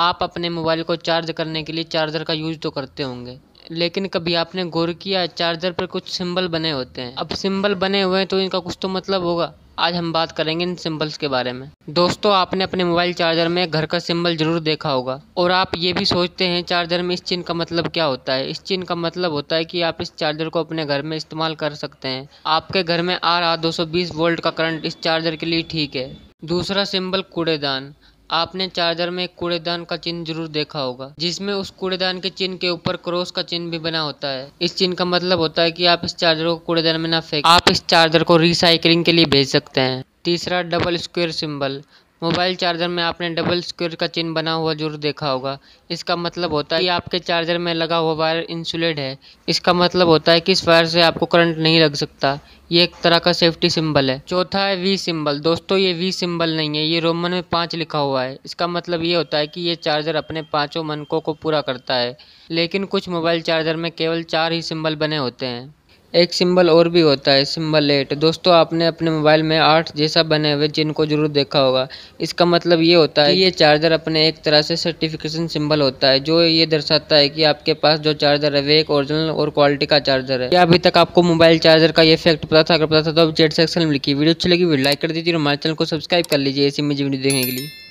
आप अपने मोबाइल को चार्ज करने के लिए चार्जर का यूज़ तो करते होंगे लेकिन कभी आपने गौर किया चार्जर पर कुछ सिंबल बने होते हैं अब सिंबल बने हुए हैं तो इनका कुछ तो मतलब होगा आज हम बात करेंगे इन सिंबल्स के बारे में दोस्तों आपने अपने मोबाइल चार्जर में घर का सिंबल जरूर देखा होगा और आप ये भी सोचते हैं चार्जर में इस चिन्ह का मतलब क्या होता है इस चिन्ह का मतलब होता है कि आप इस चार्जर को अपने घर में इस्तेमाल कर सकते हैं आपके घर में आ रहा दो वोल्ट का करंट इस चार्जर के लिए ठीक है दूसरा सिंबल कूड़ेदान आपने चार्जर में एक कूड़ेदान का चिन्ह जरूर देखा होगा जिसमें उस कूड़ेदान के चिन्ह के ऊपर क्रॉस का चिन्ह भी बना होता है इस चिन्ह का मतलब होता है कि आप इस चार्जर को कूड़ेदान में ना फेंक आप इस चार्जर को रिसाइकलिंग के लिए भेज सकते हैं तीसरा double square symbol mobile charger में आपने डबल स्क्वेयर का चिन्ह बना हुआ जरूर देखा होगा इसका मतलब होता है कि आपके चार्जर में लगा हुआ वायर इंसुलेट है इसका मतलब होता है कि इस वायर से आपको करंट नहीं लग सकता ये एक तरह का सेफ्टी सिंबल है चौथा है वी सिंबल दोस्तों ये वी सिंबल नहीं है ये रोमन में पाँच लिखा हुआ है इसका मतलब ये होता है कि ये चार्जर अपने पाँचों मनकों को पूरा करता है लेकिन कुछ मोबाइल चार्जर में केवल चार ही सिंबल बने होते हैं एक सिंबल और भी होता है सिंबल एट दोस्तों आपने अपने मोबाइल में आठ जैसा बने हुए जिनको जरूर देखा होगा इसका मतलब ये होता है कि ये चार्जर अपने एक तरह से सर्टिफिकेशन सिंबल होता है जो ये दर्शाता है कि आपके पास जो चार्जर है वे एक ओरिजिनल और क्वालिटी का चार्जर है या अभी तक आपको मोबाइल चार्जर का ये इफेक्ट पता था अगर पता था तो अब चेट सेक्शन में लिखी वीडियो अच्छी लगी वीडियो लाइक कर दीजिए और हमारे चैनल को सब्सक्राइब कर लीजिए ऐसी मुझे वीडियो देखने के लिए